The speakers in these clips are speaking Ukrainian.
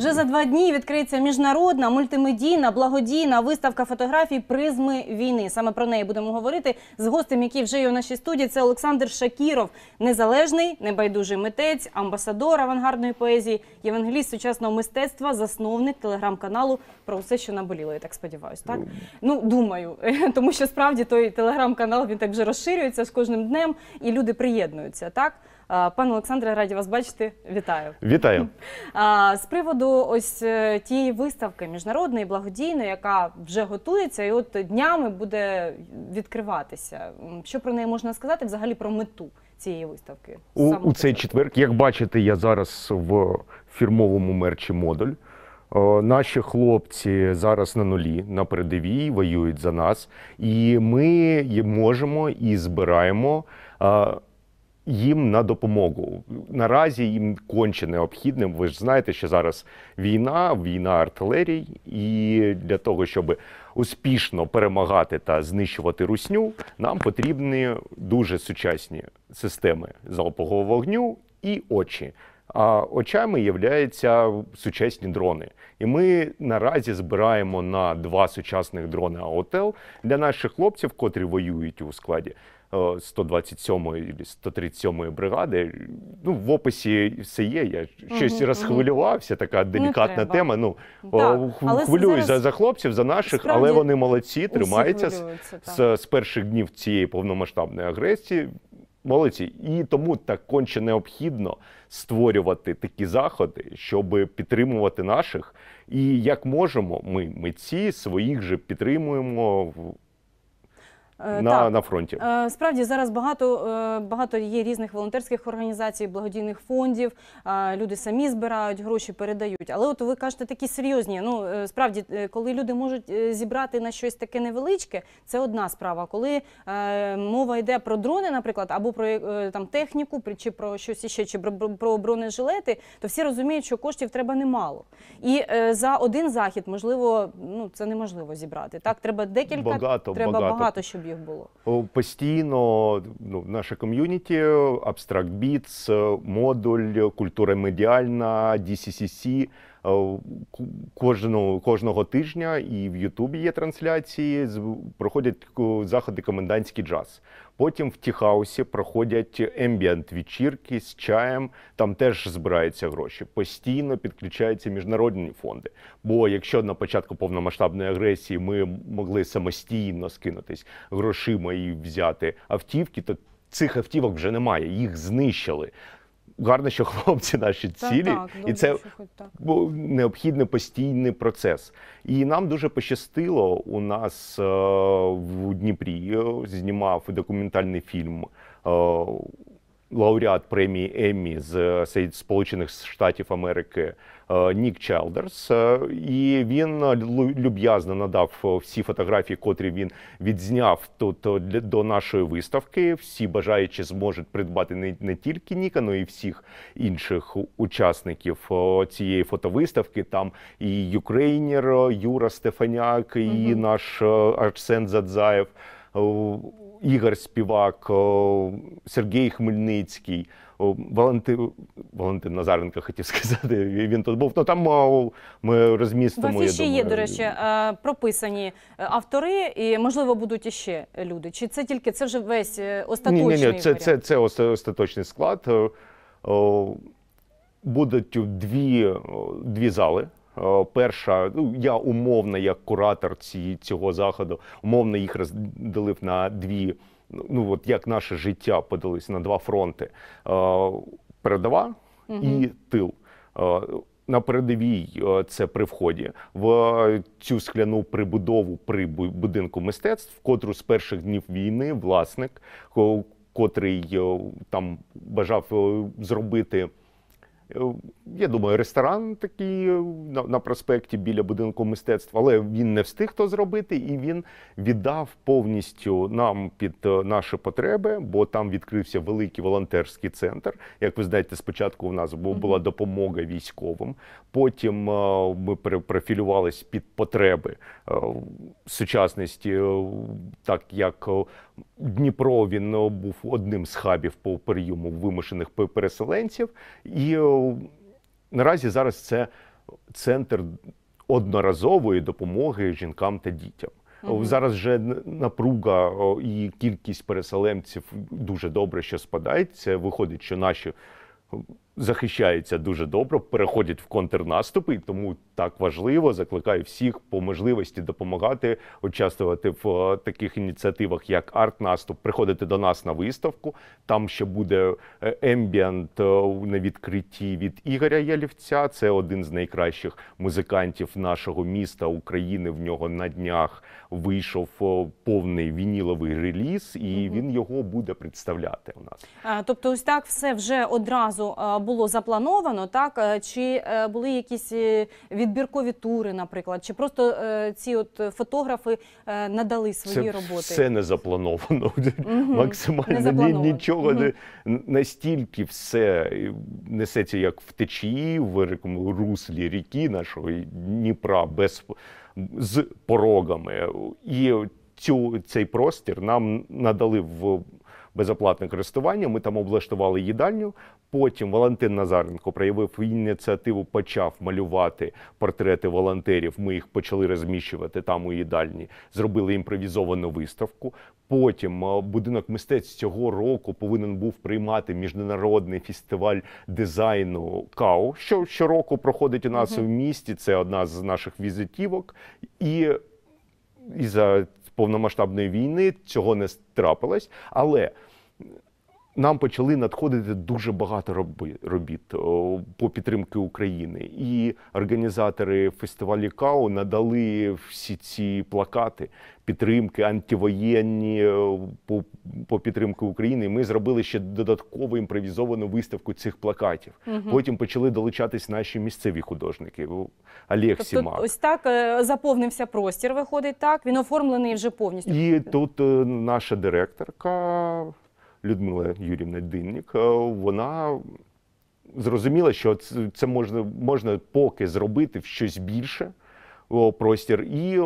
Вже за два дні відкриється міжнародна мультимедійна благодійна виставка фотографій призми війни. Саме про неї будемо говорити з гостем, який вже є у нашій студії. Це Олександр Шакіров, незалежний, небайдужий митець, амбасадор авангардної поезії, євангеліст сучасного мистецтва, засновник телеграм-каналу про все, що наболіло. Я так сподіваюся, так ну, ну думаю, тому що справді той телеграм-канал він так вже розширюється з кожним днем, і люди приєднуються так. Пане Олександре, раді вас бачити. Вітаю. Вітаю. З приводу ось е, тієї виставки міжнародної, благодійної, яка вже готується, і от днями буде відкриватися. Що про неї можна сказати? Взагалі про мету цієї виставки у, у цей четвер, як бачите, я зараз в фірмовому мерчі модуль. Наші хлопці зараз на нулі на передовій воюють за нас, і ми можемо і збираємо їм на допомогу. Наразі їм конче необхідним. Ви ж знаєте, що зараз війна, війна артилерій, і для того, щоб успішно перемагати та знищувати русню, нам потрібні дуже сучасні системи залпового вогню і очі. А очами являються сучасні дрони. І ми наразі збираємо на два сучасних дрони АОТЛ для наших хлопців, котрі воюють у складі 127-ї або 137 бригади. Ну, в описі все є. Я щось угу, розхвилювався, така делікатна тема. Ну так, е, хвилююсь за, за хлопців, за наших, але вони молодці, тримаються з, з, з перших днів цієї повномасштабної агресії. Молодці, і тому так конче необхідно створювати такі заходи, щоб підтримувати наших. І як можемо, ми митці своїх же підтримуємо Е, на так. на фронті. Е, справді зараз багато е, багато є різних волонтерських організацій, благодійних фондів. Люди самі збирають гроші, передають. Але от ви кажете такі серйозні. Ну справді, коли люди можуть зібрати на щось таке невеличке, це одна справа. Коли мова йде про дрони, наприклад, або про там техніку, чи про щось іще, чи про бронежилети, то всі розуміють, що коштів треба немало. І за один захід можливо, ну це неможливо зібрати. Так, треба декілька, багато, треба багато, багато щоб їх було? Постійно ну, наше ком'юніті, Abstract Beats, модуль, культура медіальна, DCCC. Е, кожного кожного тижня і в Ютубі є трансляції. проходять заходи комендантський джаз. Потім в Тіхаусі проходять ембієнт вечірки з чаєм, там теж збираються гроші. Постійно підключаються міжнародні фонди. Бо якщо на початку повномасштабної агресії ми могли самостійно скинутись грошима і взяти автівки, то Цих автівок вже немає, їх знищили гарно, що хлопці наші цілі, так, так, і це був необхідний постійний процес. І нам дуже пощастило у нас е, в Дніпрі. Е, знімав документальний фільм е, лауреат премії Еммі з Сполучених Штатів Америки е, Нік Челдерс. Е, і він е, люб'язно надав всі фотографії, котрі він відзняв тут до нашої виставки. Всі бажаючі зможуть придбати не тільки Ніка, але і всіх інших учасників цієї фотовиставки. Там і Юкрейнер, Юра Стефаняк, і наш Арсен Задзаєв. Ігор Співак, Сергій Хмельницький, Валентин Валентин Назаренко хотів сказати. Він тут був. Ну там ми розмістимо. У вас ще є, до речі, е, прописані е, автори, і можливо будуть іще люди. Чи це тільки це вже весь остаточний? Е, ні, ні, ні. Це, це, це остаточний склад. Будуть дві, дві зали. Е, перша, ну я умовно, як куратор ці, цього заходу, умовно їх розділив на дві. Ну, ну от як наше життя подалось на два фронти: е, передова і тил. Е, на передовій це при вході в цю скляну прибудову при будинку мистецтв, котру з перших днів війни власник, котрий там бажав зробити. Е, я думаю, ресторан такий е, на, на проспекті біля будинку мистецтва, але він не встиг то зробити, і він віддав повністю нам під е, наші потреби, бо там відкрився великий волонтерський центр. Як ви знаєте, спочатку у нас була допомога військовим. Потім ми профілювалися під потреби сучасності, так як Дніпро він е, був одним з хабів по прийому вимушених переселенців, і е, наразі зараз це центр одноразової допомоги жінкам та дітям. Угу. Зараз вже напруга і кількість переселенців дуже добре, що спадається. виходить, що наші. Захищається дуже добре, переходять в контрнаступи, і тому так важливо закликаю всіх по можливості допомагати, участвувати в е, таких ініціативах, як арт-наступ, приходити до нас на виставку. Там ще буде е, ембіант е, на відкритті від Ігоря Ялівця. Це один з найкращих музикантів нашого міста України. В нього на днях вийшов повний вініловий реліз, і він його буде представляти у нас. Тобто, ось так все вже одразу було було заплановано, так е, чи е, були якісь е, відбіркові тури, наприклад, чи просто ці от фотографи надали свої це роботи? Все не заплановано. Угу. Максимально не заплановано. нічого угу. не настільки все несеться, як в течії в руслі ріки нашого Дніпра без з порогами і. Цю цей простір нам надали в безоплатне користування. Ми там облаштували їдальню. Потім Валентин Назаренко проявив ініціативу, почав малювати портрети волонтерів. Ми їх почали розміщувати там у їдальні, зробили імпровізовану виставку. Потім будинок мистецтв цього року повинен був приймати міжнародний фестиваль дизайну КАУ, що щороку проходить у нас mm -hmm. в місті. Це одна з наших візитівок. І і за повномасштабної війни цього не трапилось, але нам почали надходити дуже багато робіт по підтримки України, і організатори фестивалю Кау надали всі ці плакати підтримки, антивоєнні е, по по підтримки України. Ми зробили ще додаткову імпровізовану виставку цих плакатів. Угу. Потім почали долучатись наші місцеві художники. Олег тобто, Сімак. ось так е, заповнився простір. Виходить так. Він оформлений вже повністю. І тут е, наша директорка. Людмила Юрівна Динник, е, вона зрозуміла, що це можна, можна поки зробити в щось більше простір, і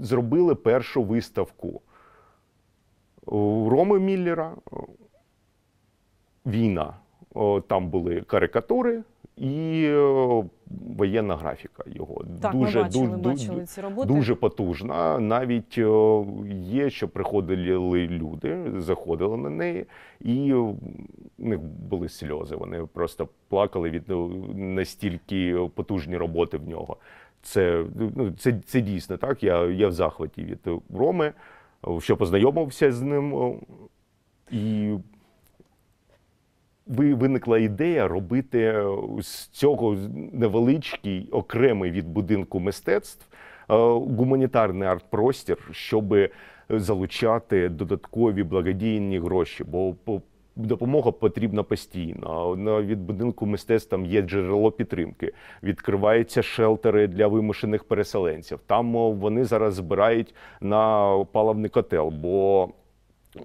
зробили першу виставку Роми Міллера. Війна. Там були карикатури і е, воєнна графіка його так, дуже ми бачили, дуже, бачили ці роботи. дуже потужна. Навіть е, є, що приходили люди, заходили на неї, і у них були сльози. Вони просто плакали від е, настільки потужні роботи в нього. Це ну, це, це дійсно так. Я я в захваті від Роми, що познайомився з ним і виникла ідея робити е, з цього невеличкий окремий від будинку мистецтв е, гуманітарний арт-простір, щоб е, залучати додаткові благодійні гроші. бо Допомога потрібна постійно. Від будинку мистецтв там є джерело підтримки. Відкриваються шелтери для вимушених переселенців. Там вони зараз збирають на паливний котел, бо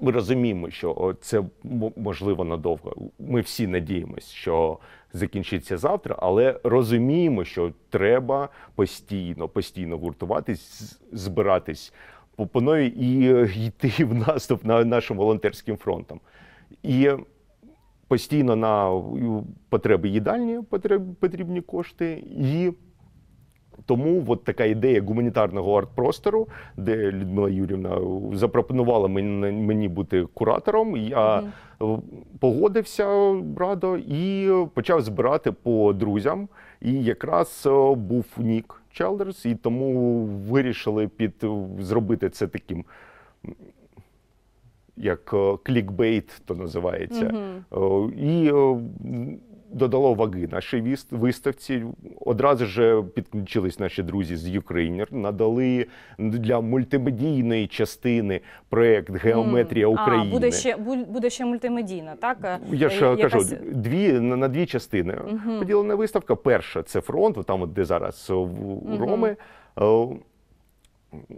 ми розуміємо, що це можливо надовго. Ми всі надіємося, що закінчиться завтра, але розуміємо, що треба постійно, постійно гуртуватись, збиратись по нові і е, йти в наступ на нашим волонтерським фронтом. І постійно на потреби їдальні потреб потрібні кошти і. Тому от така ідея гуманітарного арт-простору, де Людмила Юрівна запропонувала мені бути куратором. Я погодився радо і почав збирати по друзям. І якраз е, був Нік Челдерс, і тому вирішили під зробити це таким. Як е, клікбейт, то називається, mm і додало ваги нашій виставці. Одразу ж підключились наші друзі з Ukrainer, надали для мультимедійної частини проект Геометрія України. А, Буде ще буде ще мультимедійна, так? Я ж е, Якась... кажу, дві на, на дві частини. Угу. Поділена виставка. Перша це фронт, там, де зараз в Роми. Е,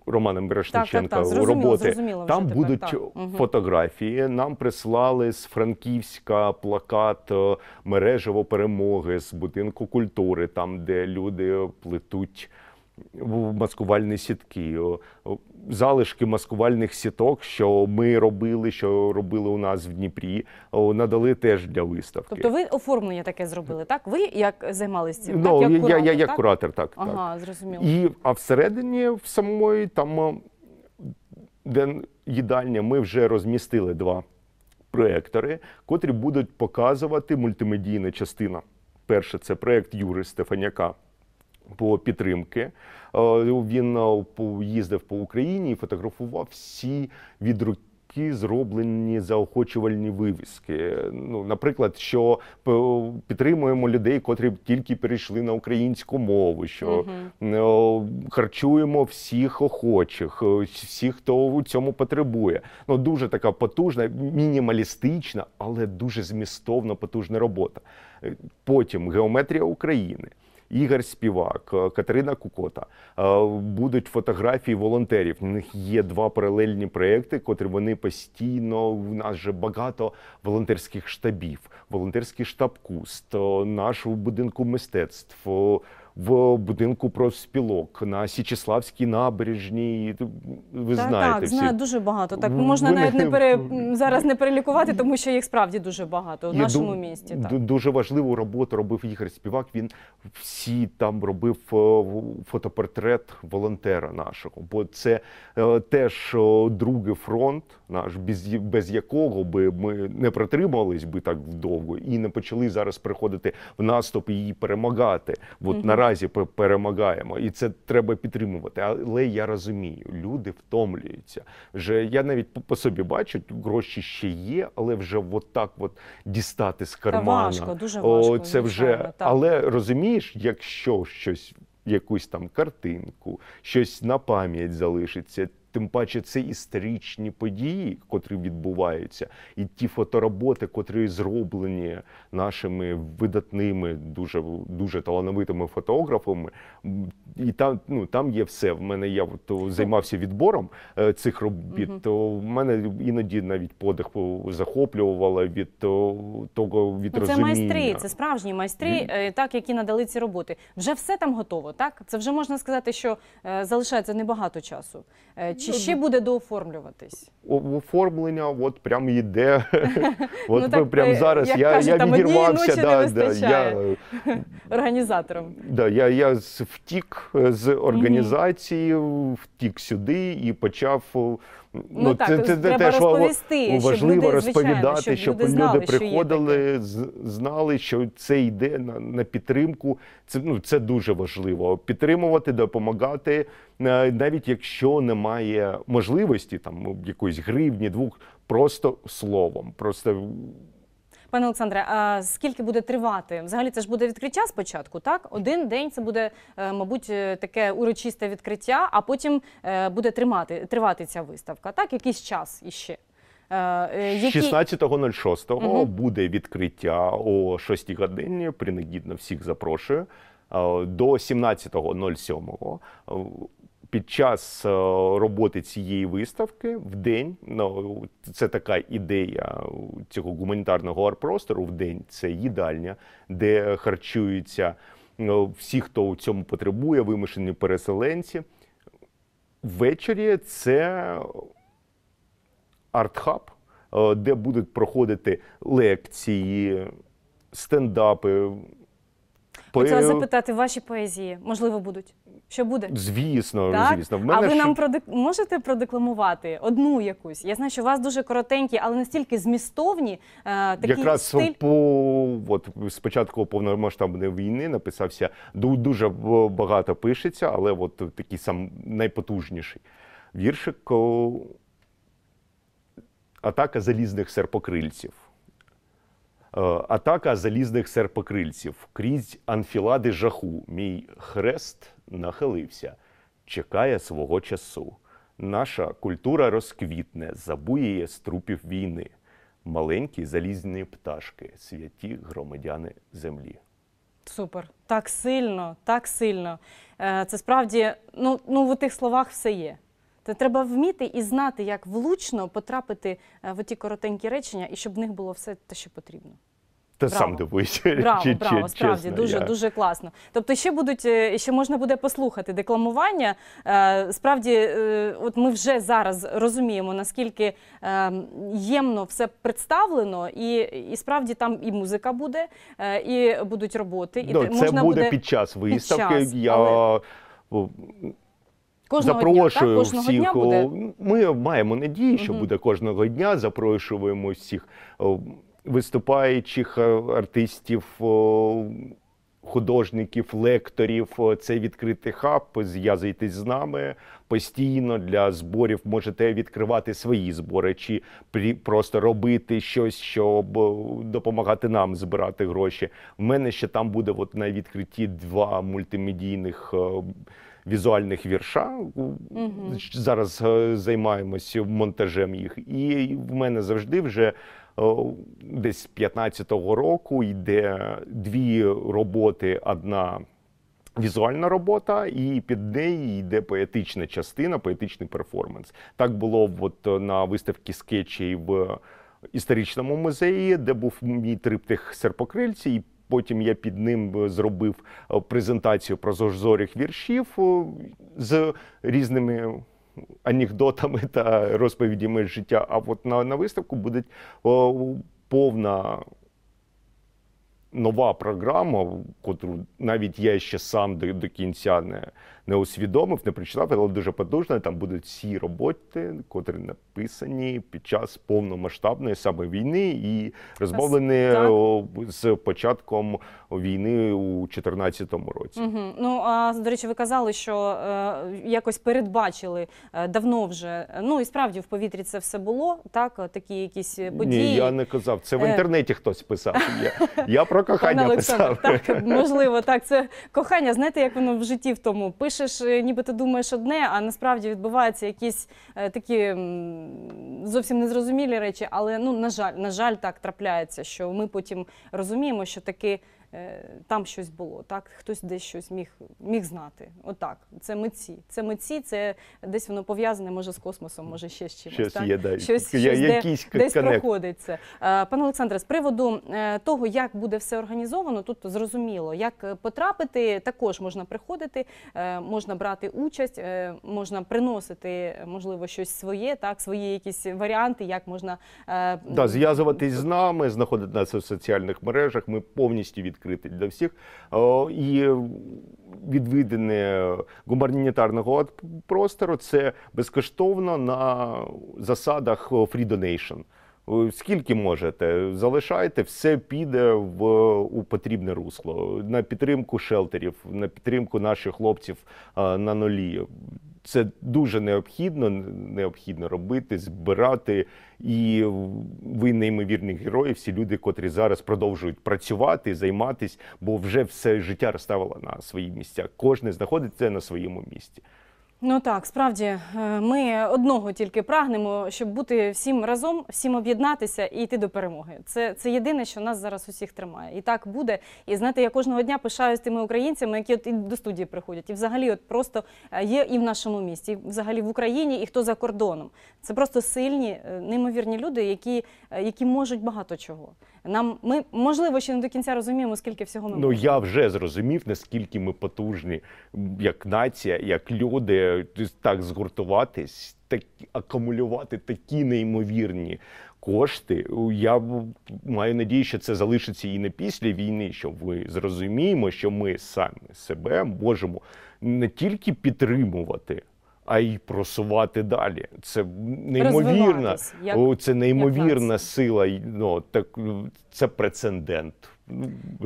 Романом Мирошниченка роботи зрозуміло там тепер, будуть так. фотографії. Нам прислали з Франківська плакат е, мережево перемоги з будинку культури, там де люди плетуть маскувальні сітки, залишки маскувальних сіток, що ми робили, що робили у нас в Дніпрі, надали теж для виставки. Тобто ви оформлення таке зробили, так? Ви як займалися цим? Ну, так, як куратор, я, я як так? куратор, так. Ага, так. зрозуміло. І, а всередині в самої там, де їдальня, ми вже розмістили два проектори, котрі будуть показувати мультимедійна частина. Перше, це проект Юри Стефаняка по підтримки. Е, він е, їздив по Україні і фотографував всі від руки. Зроблені заохочувальні вивіски. Ну, наприклад, що підтримуємо людей, котрі тільки перейшли на українську мову, що uh харчуємо всіх охочих, всіх, хто у цьому потребує. Ну дуже така потужна, мінімалістична, але дуже змістовна потужна робота. Потім геометрія України. Ігор Співак, е, Катерина Кукота. Е, будуть фотографії волонтерів. У них є два паралельні проекти, котрі вони постійно у нас же багато волонтерських штабів, волонтерський штаб Куст, е, нашого будинку мистецтв в будинку профспілок на Січеславській набережній. Ви так, знаєте, так, всі. знаю дуже багато. Так можна ви навіть не пере зараз не перелікувати, тому що їх справді дуже багато в Я нашому ду місті. Так. Дуже важливу роботу робив Ігор Співак. Він всі там робив е, фотопортрет волонтера нашого, бо це е, теж другий фронт, наш без, без якого би ми не протримались би так довго і не почали зараз приходити в наступ і перемагати. От mm -hmm. наразі наразі перемагаємо, і це треба підтримувати. Але я розумію, люди втомлюються. Вже я навіть по собі бачу, гроші ще є, але вже от так от дістати з кармана. Та важко, дуже важко. О, це вже так. але розумієш, якщо щось. Якусь там картинку, щось на пам'ять залишиться. Тим паче це історичні події, котрі відбуваються, і ті фотороботи, котрі зроблені нашими видатними, дуже дуже талановитими фотографами. І там ну там є все. В мене я то займався відбором е, цих робіт. Угу. То в мене іноді навіть подих захоплювала від е, того від ну, це розуміння. майстри, це справжні майстри, mm. так які надали ці роботи. Вже все там готово. Так це вже можна сказати, що залишається небагато часу. Чи чи ще буде дооформлюватись? Оформлення, от прям йде. От ну, так, прям зараз як я кажуть, я відірвався. Да, не да, я, Організатором. Да, я я втік е, з організації, втік сюди і почав Ну, ну так, це, це треба теж розповісти, важливо щоб люди, розповідати, звичайно, щоб люди, знали, люди приходили, що знали, що це йде на на підтримку. Це ну це дуже важливо. Підтримувати, допомагати, е, навіть якщо немає можливості там якоїсь гривні, двох, просто словом, просто. Пане Олександре, а скільки буде тривати? Взагалі це ж буде відкриття спочатку, так? Один день це буде, е, мабуть, е, таке урочисте відкриття, а потім е, буде тримати, тривати ця виставка, так? Якийсь час іще. Які... 16.06 угу. буде відкриття о 6 годині. Принагідно всіх запрошую. До 17.07 під час е, роботи цієї виставки в день, ну це така ідея цього гуманітарного арпростору, в день це їдальня, де харчуються е, всі, хто у цьому потребує, вимушені переселенці. Ввечері це артхаб, е, де будуть проходити лекції, стендапи. Хотіла запитати, ваші поезії можливо будуть. Що буде? Звісно, так? звісно. В мене а ви ще... нам продек... можете продекламувати одну якусь? Я знаю, що у вас дуже коротенькі, але настільки змістовні е, такі якраз стиль... по от спочатку повномасштабної війни написався дуже багато пишеться, але от такий сам найпотужніший віршик. Атака залізних серпокрильців. Е, атака залізних серпокрильців крізь анфілади жаху. Мій хрест нахилився, чекає свого часу. Наша культура розквітне, забує з трупів війни. Маленькі залізні пташки, святі громадяни землі. Супер, так сильно, так сильно. Е, це справді, ну, ну в тих словах все є. То треба вміти і знати, як влучно потрапити е, в ті коротенькі речення, і щоб в них було все те, що потрібно. Та сам дивуюсь. Браво, Ч -ч -ч справді чесно, дуже я... дуже класно. Тобто, ще будуть е, ще можна буде послухати декламування. Е, справді, от ми вже зараз розуміємо, наскільки ємно все представлено, і і справді там і музика буде, і будуть роботи, і До, ну, можна це буде, буде під час виставки. Під час, я... Але... Кожного Запрошую дня, так? Кожного всіх. Дня буде? Ми маємо надії, що угу. буде кожного дня. Запрошуємо всіх е, виступаючих е, артистів, е, художників, лекторів. Це відкритий хаб. Зв'язуйтесь з нами постійно для зборів. Можете відкривати свої збори, чи просто робити щось, щоб допомагати нам збирати гроші. У мене ще там буде от на відкритті два мультимедійних візуальних вірша. Угу. Зараз е, займаємося монтажем їх. І в мене завжди вже. Е, десь 15-го року йде дві роботи: одна візуальна робота, і під неї йде поетична частина, поетичний перформанс. Так було от на виставці скетчей в історичному музеї, де був мій триптих серпокрильці. і Потім я під ним е, зробив е, презентацію про зорих віршів е, з різними. Анекдотами та розповідями життя. А от на на виставку буде повна нова програма, яку навіть я ще сам до, до кінця не не усвідомив, не прочитав, але дуже потужно. Там будуть всі роботи, котрі написані під час повномасштабної саме війни і розмовлені з початком війни у 2014 році. Угу. Ну а до речі, ви казали, що е, якось передбачили е, давно вже. Ну і справді в повітрі це все було. Так, такі якісь події. Ні, я не казав. Це в е. інтернеті хтось писав. Я, я про кохання писав. Так можливо, так це кохання. Знаєте, як воно в житті в тому пише пишеш, е, ніби ти думаєш одне, а насправді відбуваються якісь е, такі зовсім незрозумілі речі. Але ну на жаль, на жаль, так трапляється, що ми потім розуміємо, що таки. Е, там щось було, так хтось десь щось міг міг знати. Отак, От це митці. Це митці, це десь воно пов'язане, може з космосом, може ще з чимось. Щось так? є, да. щось, щось якийсь де, десь проходиться. Е, пане Олександре, з приводу е, того, як буде все організовано, тут зрозуміло, як потрапити, також можна приходити, можна брати участь, можна приносити, можливо, щось своє, так свої якісь варіанти, як можна да, зв'язуватись з нами, знаходити нас в соціальних мережах. Ми повністю від відкритий для всіх. І відведення гуманітарного простору це безкоштовно на засадах free donation. Скільки можете, залишайте, все піде в у потрібне русло на підтримку шелтерів, на підтримку наших хлопців на нулі. Це дуже необхідно, необхідно робити, збирати. І ви неймовірні герої, всі люди, котрі зараз продовжують працювати, займатись, бо вже все життя розставило на свої місця. Кожне знаходиться на своєму місці. Ну так, справді е, ми одного тільки прагнемо, щоб бути всім разом, всім об'єднатися і йти до перемоги. Це це єдине, що нас зараз усіх тримає, і так буде. І знаєте, я кожного дня пишаюсь тими українцями, які от і до студії приходять, і взагалі, от просто е, є і в нашому місті, і взагалі в Україні, і хто за кордоном. Це просто сильні, е, неймовірні люди, які які можуть багато чого. Нам ми можливо ще не до кінця розуміємо, скільки всього ми ну можемо. я вже зрозумів, наскільки ми потужні, як нація, як люди. Е, так згуртуватись, так акумулювати такі неймовірні кошти. Я маю надію, що це залишиться і не після війни, що ми зрозуміємо, що ми самі себе можемо не тільки підтримувати. А й просувати далі. Це неймовірна, як, це неймовірна як сила. Ну так це прецедент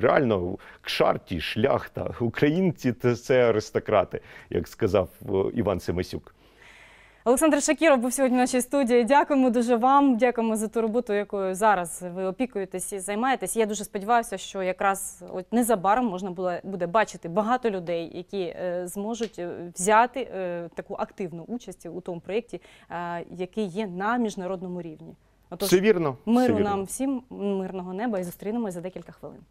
реально кшарті, шляхта, українці це аристократи, як сказав е, Іван Семесюк. Олександр Шакіров був сьогодні в нашій студії. Дякуємо дуже вам. Дякуємо за ту роботу, якою зараз ви опікуєтесь і займаєтесь. Я дуже сподіваюся, що якраз от незабаром можна було буде бачити багато людей, які е, зможуть е, взяти таку активну участь у тому проєкті, який є на міжнародному рівні. Отож, все вірно. Миру все вірно. нам всім мирного неба і зустрінемось за декілька хвилин.